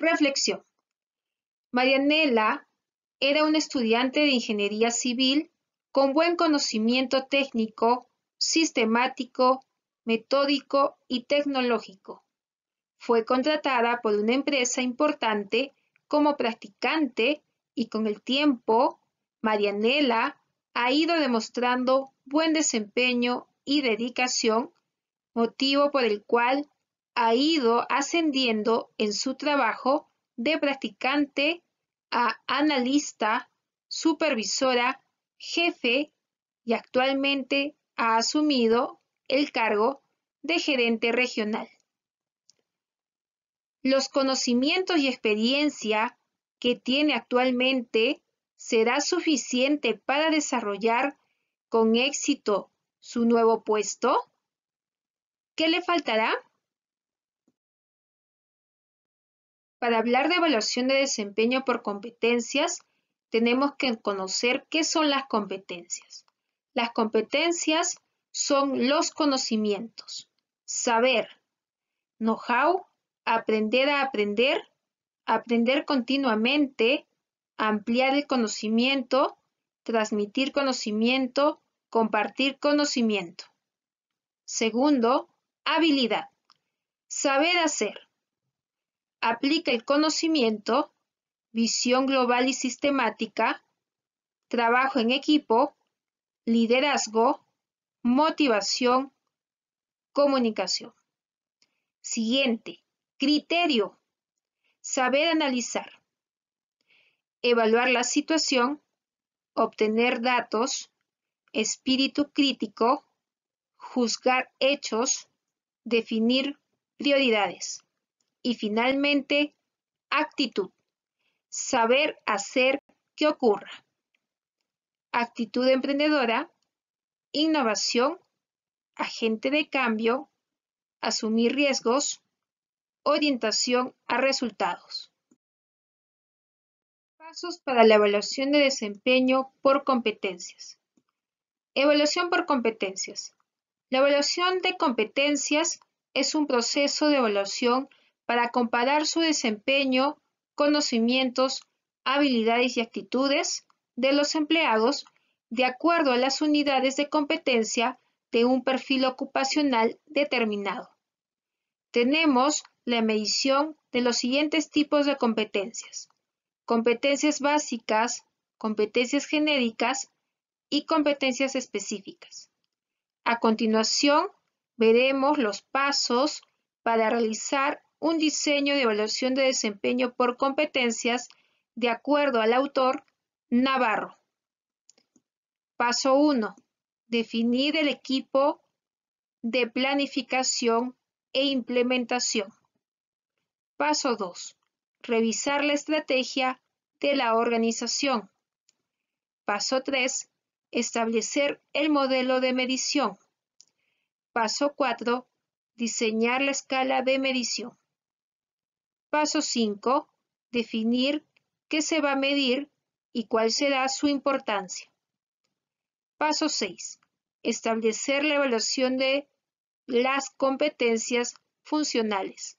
Reflexión. Marianela era una estudiante de ingeniería civil con buen conocimiento técnico, sistemático, metódico y tecnológico. Fue contratada por una empresa importante como practicante y con el tiempo, Marianela ha ido demostrando buen desempeño y dedicación, motivo por el cual ha ido ascendiendo en su trabajo de practicante a analista, supervisora, jefe y actualmente ha asumido el cargo de gerente regional. Los conocimientos y experiencia que tiene actualmente será suficiente para desarrollar con éxito su nuevo puesto? ¿Qué le faltará? Para hablar de evaluación de desempeño por competencias, tenemos que conocer qué son las competencias. Las competencias son los conocimientos, saber, know-how, aprender a aprender, aprender continuamente, ampliar el conocimiento, transmitir conocimiento, compartir conocimiento. Segundo, habilidad. Saber hacer, aplica el conocimiento, visión global y sistemática, trabajo en equipo, liderazgo, motivación, comunicación. Siguiente, criterio. Saber analizar. Evaluar la situación, obtener datos, espíritu crítico, juzgar hechos, definir prioridades y finalmente actitud, saber hacer que ocurra. Actitud emprendedora, innovación, agente de cambio, asumir riesgos, orientación a resultados. Pasos para la evaluación de desempeño por competencias. Evaluación por competencias. La evaluación de competencias es un proceso de evaluación para comparar su desempeño, conocimientos, habilidades y actitudes de los empleados de acuerdo a las unidades de competencia de un perfil ocupacional determinado. Tenemos la medición de los siguientes tipos de competencias. Competencias básicas, competencias genéricas y competencias específicas. A continuación, veremos los pasos para realizar un diseño de evaluación de desempeño por competencias de acuerdo al autor Navarro. Paso 1. Definir el equipo de planificación e implementación. Paso 2. Revisar la estrategia de la organización. Paso 3. Establecer el modelo de medición. Paso 4. Diseñar la escala de medición. Paso 5. Definir qué se va a medir y cuál será su importancia. Paso 6. Establecer la evaluación de las competencias funcionales.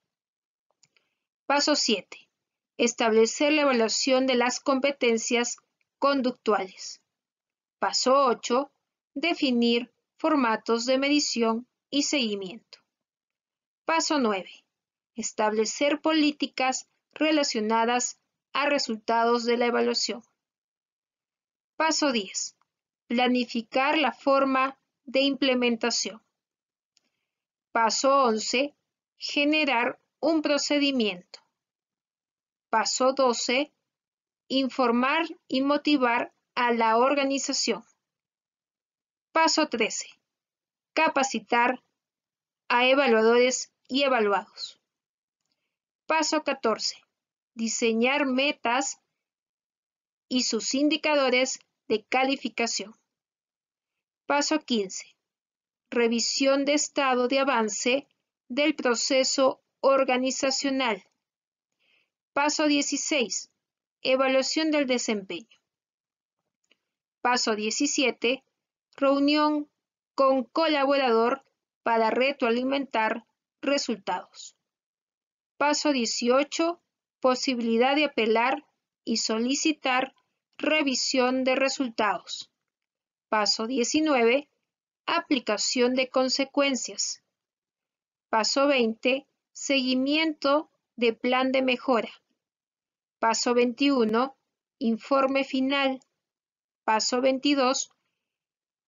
Paso 7. Establecer la evaluación de las competencias conductuales. Paso 8. Definir formatos de medición y seguimiento. Paso 9. Establecer políticas relacionadas a resultados de la evaluación. Paso 10. Planificar la forma de implementación. Paso 11. Generar un procedimiento. Paso 12. Informar y motivar a la organización. Paso 13. Capacitar a evaluadores y evaluados. Paso 14. Diseñar metas y sus indicadores de calificación. Paso 15. Revisión de estado de avance del proceso organizacional. Paso 16. Evaluación del desempeño. Paso 17. Reunión con colaborador para retroalimentar resultados. Paso 18. Posibilidad de apelar y solicitar revisión de resultados. Paso 19. Aplicación de consecuencias. Paso 20. Seguimiento de plan de mejora. Paso 21. Informe final. Paso 22.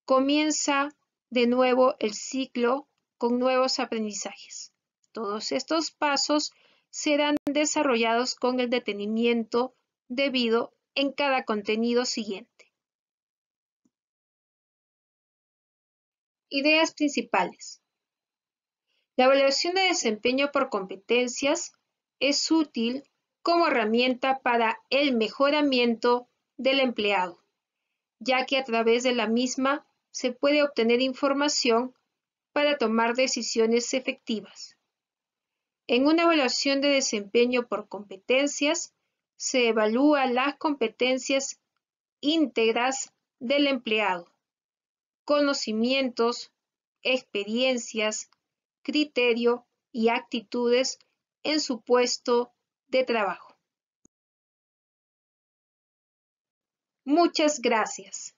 Comienza de nuevo el ciclo con nuevos aprendizajes. Todos estos pasos serán desarrollados con el detenimiento debido en cada contenido siguiente. Ideas principales. La evaluación de desempeño por competencias es útil como herramienta para el mejoramiento del empleado, ya que a través de la misma se puede obtener información para tomar decisiones efectivas. En una evaluación de desempeño por competencias, se evalúa las competencias íntegras del empleado, conocimientos, experiencias, criterio y actitudes en su puesto de trabajo. Muchas gracias.